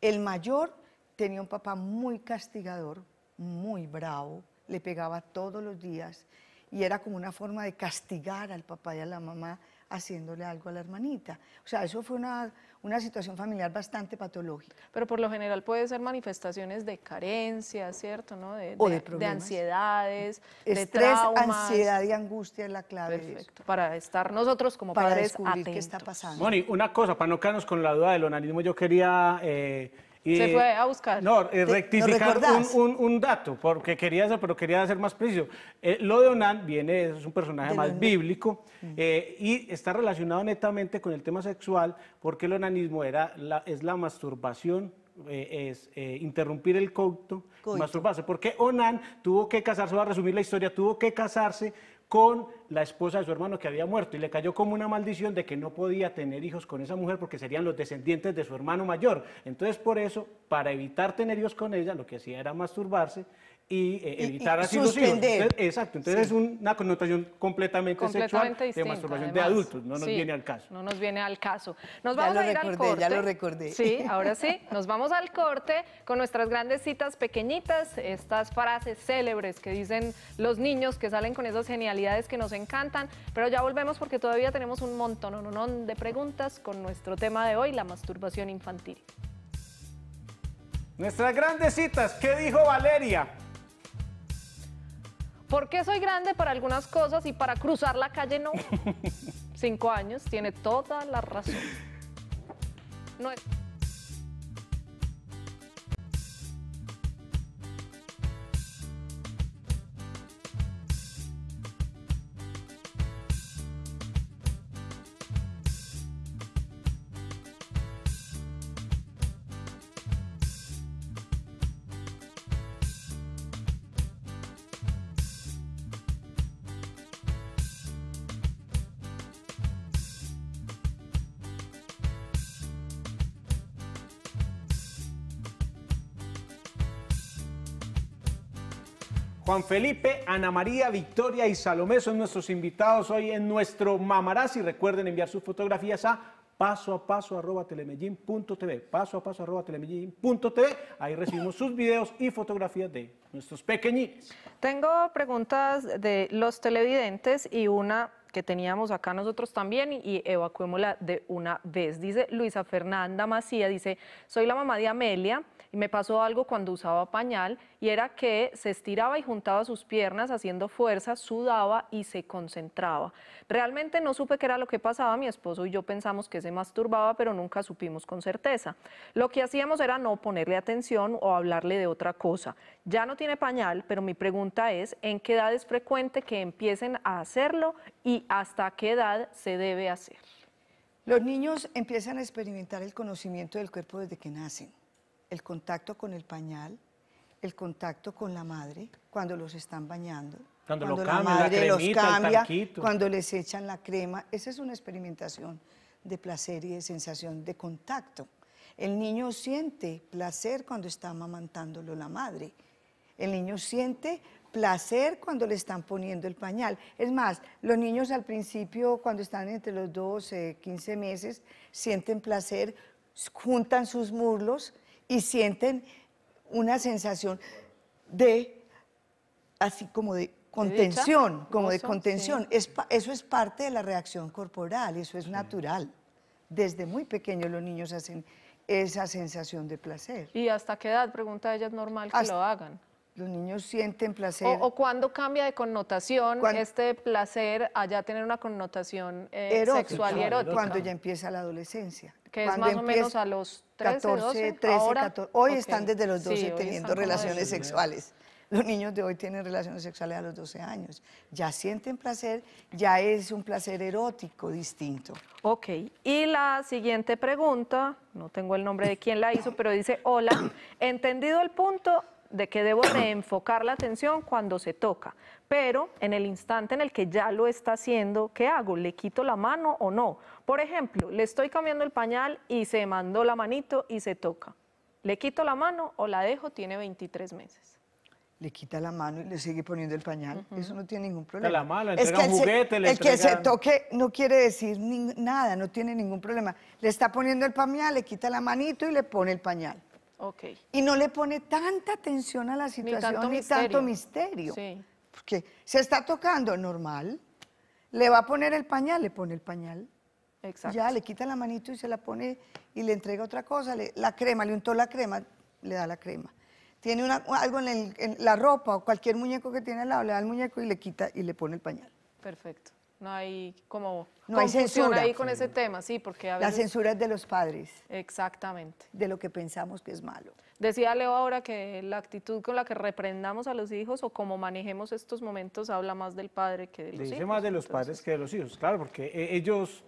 El mayor tenía un papá muy castigador, muy bravo, le pegaba todos los días y era como una forma de castigar al papá y a la mamá haciéndole algo a la hermanita. O sea, eso fue una, una situación familiar bastante patológica. Pero por lo general puede ser manifestaciones de carencia, ¿cierto? De, de, ansiedades, de traumas. ansiedad y angustia es la clave. Perfecto, para estar nosotros como para padres descubrir atentos. qué está pasando. Moni, una cosa, para no quedarnos con la duda del onanismo, yo quería... Eh, se fue a buscar. No, eh, rectificar un, dato, porque quería pero quería hacer más preciso. Eh, lo de Onan viene, es un personaje más bíblico eh, y está relacionado netamente con el tema sexual, porque el onanismo era es la masturbación es interrumpir el coito, masturbarse. Porque Onan tuvo que casarse, voy a resumir la historia, tuvo que casarse con la esposa de su hermano que había muerto y le cayó como una maldición de que no podía tener hijos con esa mujer porque serían los descendientes de su hermano mayor. Entonces por eso, para evitar tener hijos con ella, lo que hacía era masturbarse eh, y evitar así los exacto, entonces es una connotación completamente, sexual de masturbación de adultos, no nos viene al caso. No nos viene al caso. Nos vamos a ir al corte. Ya lo recordé. Sí, (laughs) ahora sí, nos vamos al corte con nuestras grandes citas pequeñitas, estas frases célebres que dicen los niños que salen con esas genialidades que nos encantan, pero ya volvemos porque todavía tenemos un montón, un de preguntas con nuestro tema de hoy, la masturbación infantil. Nuestras grandes citas, ¿qué dijo Valeria? ¿Por qué soy grande para algunas cosas y para cruzar la calle no? (laughs) Cinco años, tiene toda la razón. No es... Juan Felipe, Ana María, Victoria y Salomé son nuestros invitados hoy en nuestro Mamaraz y recuerden enviar sus fotografías a paso a ahí recibimos sus videos y fotografías de nuestros pequeñitos. Tengo preguntas de los televidentes y una que teníamos acá nosotros también y evacuémosla de una vez. Dice Luisa Fernanda Macía, dice, soy la mamá de Amelia y me pasó algo cuando usaba pañal y era que se estiraba y juntaba sus piernas haciendo fuerza, sudaba y se concentraba. Realmente no supe qué era lo que pasaba, mi esposo y yo pensamos que se masturbaba, pero nunca supimos con certeza. Lo que hacíamos era no ponerle atención o hablarle de otra cosa ya no tiene pañal, pero mi pregunta es, ¿en qué edad es frecuente que empiecen a hacerlo y hasta qué edad se debe hacer? Los niños empiezan a experimentar el conocimiento del cuerpo desde que nacen, el contacto con el pañal, el contacto con la madre cuando los están bañando, cuando, la madre los cambia, cuando les echan la crema. Esa es una experimentación de placer y de sensación de contacto. El niño siente placer cuando está amamantándolo la madre. El niño siente placer cuando le están poniendo el pañal. Es más, los niños al principio, cuando están entre los 12, 15 meses, sienten placer, juntan sus muslos y sienten una sensación de, así como de contención, como de contención. eso es parte de la reacción corporal, eso es natural. Desde muy pequeño los niños hacen esa sensación de placer. ¿Y hasta qué edad, pregunta ella, es normal que lo hagan? los niños sienten placer. O, cuándo cuando cambia de connotación este placer allá tener una connotación eh, sexual y erótica. Cuando ya empieza la adolescencia. Que es más o menos a los 13, 14, Hoy están desde los 12 teniendo relaciones sexuales. Los niños de hoy tienen relaciones sexuales a los 12 años. Ya sienten placer, ya es un placer erótico distinto. Ok, y la siguiente pregunta, no tengo el nombre de quién la hizo, pero dice, hola, entendido el punto, de que debo de enfocar la atención cuando se toca, pero en el instante en el que ya lo está haciendo, ¿qué hago? ¿Le quito la mano o no? Por ejemplo, le estoy cambiando el pañal y se mandó la manito y se toca. ¿Le quito la mano o la dejo? Tiene 23 meses le quita la mano y le sigue poniendo el pañal. Eso no tiene ningún problema. La es un El que se toque no quiere decir nada, no tiene ningún problema. Le está poniendo el pañal, le quita la manito y le pone el pañal. Y no le pone tanta atención a la situación ni tanto misterio. Porque se está tocando normal, le va a poner el pañal, le pone el pañal. Exacto. Ya le quita la manito y se la pone y le entrega otra cosa, la crema, le untó la crema, le da la crema. Tiene algo en, en, la ropa o cualquier muñeco que tiene al lado, le da el muñeco y le quita y le pone el pañal. Perfecto. No hay como no hay censura ahí con ese tema, sí, porque a veces... La censura es de los padres. Exactamente. De lo que pensamos que es malo. Decía Leo ahora que la actitud con la que reprendamos a los hijos o cómo manejemos estos momentos habla más del padre que de los Dice más de los padres que de los hijos, claro, porque e, ellos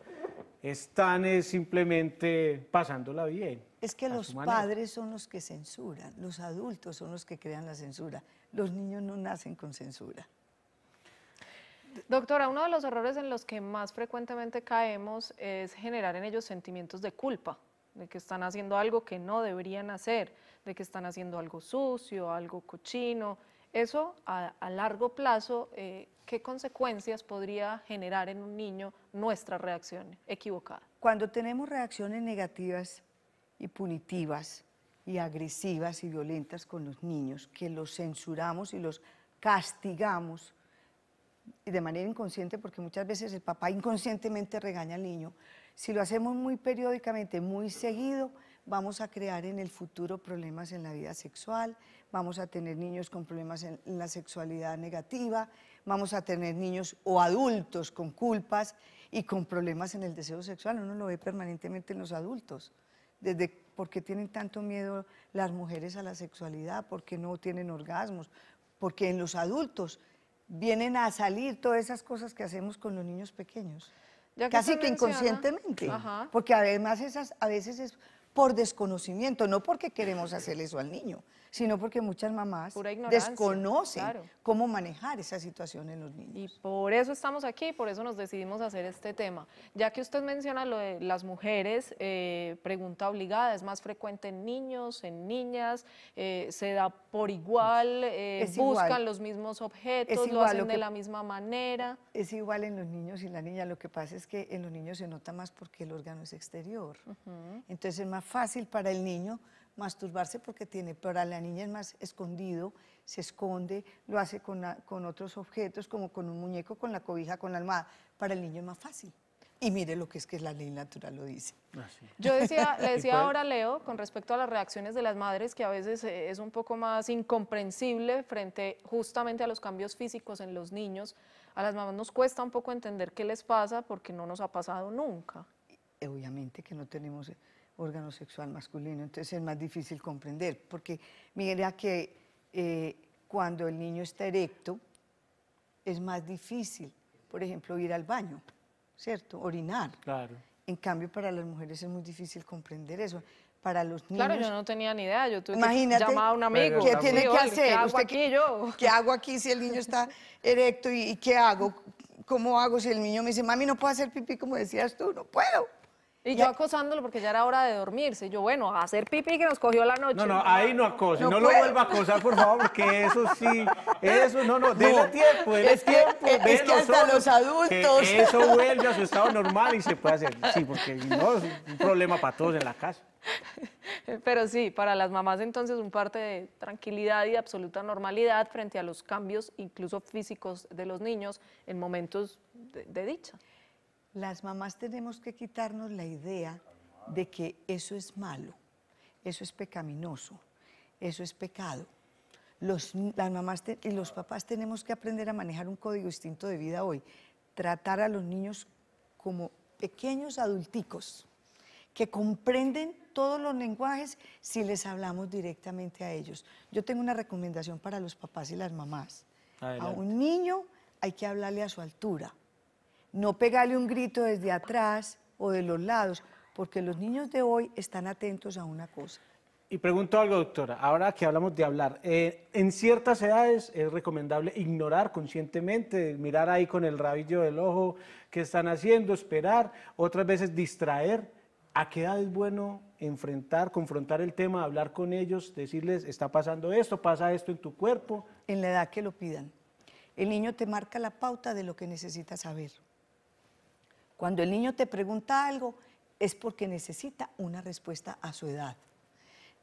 están eh, simplemente pasándola bien. Es que los padres son los que censuran, los adultos son los que crean la censura. Los niños no nacen con censura. Doctora, uno de los errores en los que más frecuentemente caemos es generar en ellos sentimientos de culpa, de que están haciendo algo que no deberían hacer, de que están haciendo algo sucio, algo cochino. Eso a, largo plazo, eh, ¿qué consecuencias podría generar en un niño nuestra reacción equivocada? Cuando tenemos reacciones negativas y punitivas y agresivas y violentas con los niños, que los censuramos y los castigamos, y de manera inconsciente, porque muchas veces el papá inconscientemente regaña al niño, si lo hacemos muy periódicamente, muy seguido, vamos a crear en el futuro problemas en la vida sexual, vamos a tener niños con problemas en, la sexualidad negativa, vamos a tener niños o adultos con culpas y con problemas en el deseo sexual. Uno lo ve permanentemente en los adultos. Desde por qué tienen tanto miedo las mujeres a la sexualidad, por qué no tienen orgasmos, porque en los adultos vienen a salir todas esas cosas que hacemos con los niños pequeños. Casi que inconscientemente, porque además esas, a veces es por desconocimiento, no porque queremos hacer eso al niño, sino porque muchas mamás desconocen cómo manejar esa situación en los niños. Y por eso estamos aquí, por eso nos decidimos hacer este tema. Ya que usted menciona lo de las mujeres, eh, pregunta obligada, es más frecuente en niños, en niñas, eh, se da por eh, igual, buscan los mismos objetos, lo hacen de la misma manera. Es igual en los niños y la niña, lo que pasa es que en los niños se nota más porque el órgano es exterior. Entonces es más fácil para el niño masturbarse porque tiene, para la niña es más escondido, se esconde, lo hace con, con otros objetos, como con un muñeco, con la cobija, con la almohada. Para el niño es más fácil. Y mire lo que es que la ley natural lo dice. Ah, Yo decía, (laughs) le decía ahora, Leo, con respecto a las reacciones de las madres, que a veces eh, es un poco más incomprensible frente justamente a los cambios físicos en los niños. A las mamás nos cuesta un poco entender qué les pasa porque no nos ha pasado nunca. Obviamente que no tenemos órgano sexual masculino. Entonces es más difícil comprender, porque mira que eh, cuando el niño está erecto es más difícil, por ejemplo, ir al baño, ¿cierto? Orinar. Claro. En cambio, para las mujeres es muy difícil comprender eso. Para los niños. Claro, yo no tenía ni idea. Yo tuve Imagínate, que a un amigo. ¿Qué tiene que hacer? ¿Qué hago aquí yo? ¿Qué hago aquí si el niño está erecto y qué hago? ¿Cómo hago si el niño me dice, mami, no puedo hacer pipí como decías tú? No puedo. Y yo acosándolo porque ya era hora de dormirse. yo, bueno, a hacer pipí que nos cogió la noche. No, no, ahí no acose, no, lo vuelva a acosar, por favor, porque eso sí, eso, no, no, déle tiempo, déle es tiempo. es que eh, hasta los adultos. eso vuelve a su estado normal y se puede hacer, sí, porque no, es un problema para todos en la casa. Pero sí, para las mamás entonces un parte de tranquilidad y absoluta normalidad frente a los cambios, incluso físicos, de los niños en momentos de dicha las mamás tenemos que quitarnos la idea de que eso es malo, eso es pecaminoso, eso es pecado. las mamás y los papás tenemos que aprender a manejar un código distinto de vida hoy, tratar a los niños como pequeños adulticos que comprenden todos los lenguajes si les hablamos directamente a ellos. Yo tengo una recomendación para los papás y las mamás. A un niño hay que hablarle a su altura no pegarle un grito desde atrás o de los lados, porque los niños de hoy están atentos a una cosa. Y pregunto algo, doctora, ahora que hablamos de hablar, eh, en ciertas edades es recomendable ignorar conscientemente, mirar ahí con el rabillo del ojo qué están haciendo, esperar, otras veces distraer. ¿A qué edad es bueno enfrentar, confrontar el tema, hablar con ellos, decirles, está pasando esto, pasa esto en tu cuerpo? En la edad que lo pidan. El niño te marca la pauta de lo que necesita saber. Cuando el niño te pregunta algo, es porque necesita una respuesta a su edad.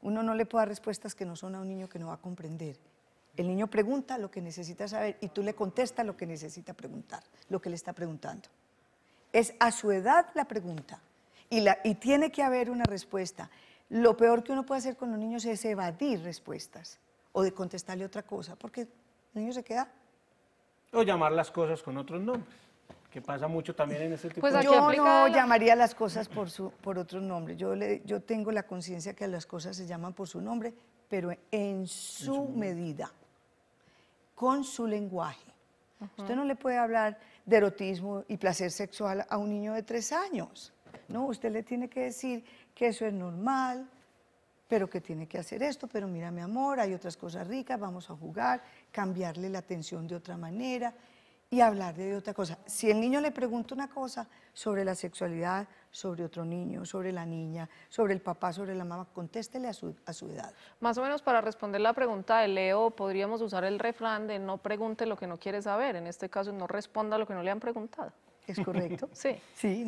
Uno no le puede dar respuestas que no son a un niño que no va a comprender. El niño pregunta lo que necesita saber y tú le contestas lo que necesita preguntar, lo que le está preguntando. Es a su edad la pregunta y, la, y tiene que haber una respuesta. Lo peor que uno puede hacer con los niños es evadir respuestas o de contestarle otra cosa, porque el niño se queda. O llamar las cosas con otros nombres que pasa mucho también en ese tipo pues de cosas. Yo no llamaría las cosas por, su, por otros nombres. Yo, yo tengo la conciencia que las cosas se llaman por su nombre, pero en su, medida, con su lenguaje. Usted no le puede hablar de erotismo y placer sexual a un niño de tres años. No, usted le tiene que decir que eso es normal, pero que tiene que hacer esto, pero mira mi amor, hay otras cosas ricas, vamos a jugar, cambiarle la atención de otra manera y hablar de otra cosa. Si el niño le pregunta una cosa sobre la sexualidad, sobre otro niño, sobre la niña, sobre el papá, sobre la mamá, contéstele a su, edad. Más o menos para responder la pregunta de Leo, podríamos usar el refrán de no pregunte lo que no quiere saber. En este caso, no responda lo que no le han preguntado. ¿Es correcto? Sí.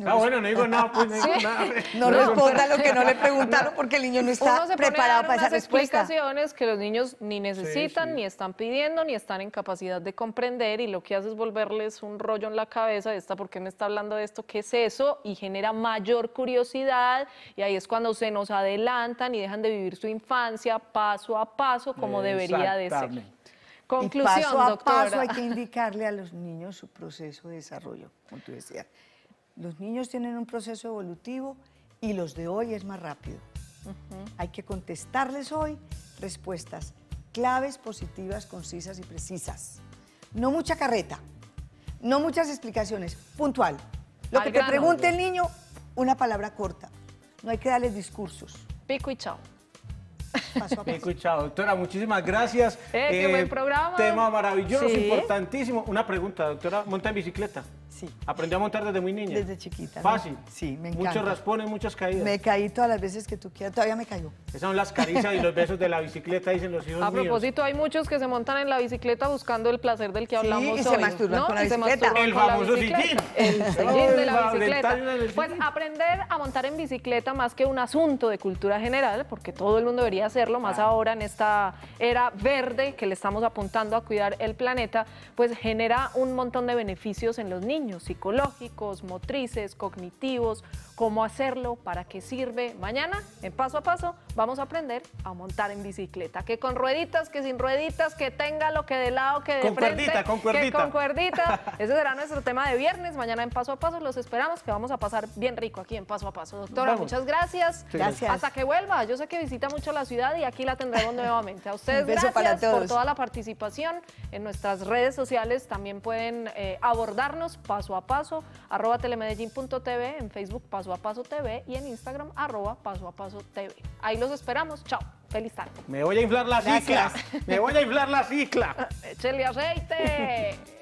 ah, bueno, no digo nada, pues no digo nada. No, responda (laughs) lo que no le preguntaron porque el niño no está preparado para explicaciones que los niños ni necesitan, ni están pidiendo, ni están en capacidad de comprender y lo que hace es volverles un rollo en la cabeza de esta, ¿por qué me está hablando de esto? ¿Qué es eso? Y genera mayor curiosidad y ahí es cuando se nos adelantan y dejan de vivir su infancia paso a paso como debería de ser. Conclusión, y paso a paso hay que indicarle a los niños su proceso de desarrollo, como tú decías. Los niños tienen un proceso evolutivo y los de hoy es más rápido. Hay que contestarles hoy respuestas claves, positivas, concisas y precisas. No mucha carreta, no muchas explicaciones, puntual. Lo que te pregunte el niño, una palabra corta. No hay que darles discursos. Pico y chao. He escuchado, doctora, muchísimas gracias. Eh, qué eh, programa. Tema maravilloso, importantísimo. Una pregunta, doctora, ¿monta en bicicleta? Sí. ¿Aprendió a montar desde muy niña? Desde chiquita. ¿Fácil? sí, me encanta. Muchos raspones, muchas caídas. Me caí todas las veces que tú quieras, todavía me cayó. Esas son las caricias y los besos de la bicicleta, dicen los hijos A propósito, hay muchos que se montan en la bicicleta buscando el placer del que hablamos y se masturban con la bicicleta. el famoso sillín. El sillín de la bicicleta. Pues aprender a montar en bicicleta más que un asunto de cultura general, porque todo el mundo debería hacerlo, más ahora en esta era verde que le estamos apuntando a cuidar el planeta, pues genera un montón de beneficios en los niños psicológicos, motrices, cognitivos, cómo hacerlo, para qué sirve. Mañana, en paso a paso, vamos a aprender a montar en bicicleta. Que con rueditas, que sin rueditas, que tenga lo que de lado, que de con frente. Cuerdita, con cuerdita. con cuerdita. (laughs) Ese será nuestro tema de viernes. Mañana en Paso a Paso los esperamos, que vamos a pasar bien rico aquí en Paso a Paso. Doctora, muchas gracias. gracias. Hasta que vuelva. Yo sé que visita mucho la ciudad y aquí la tendremos nuevamente. A ustedes gracias por toda la participación. En nuestras redes sociales también pueden eh, abordarnos paso a paso, arroba en Facebook Paso a Paso TV y en Instagram arroba Paso a Paso TV. Ahí los esperamos. Chao. Feliz tarde. Me voy a inflar las cicla. Me voy a inflar las islas. (laughs) Échele aceite.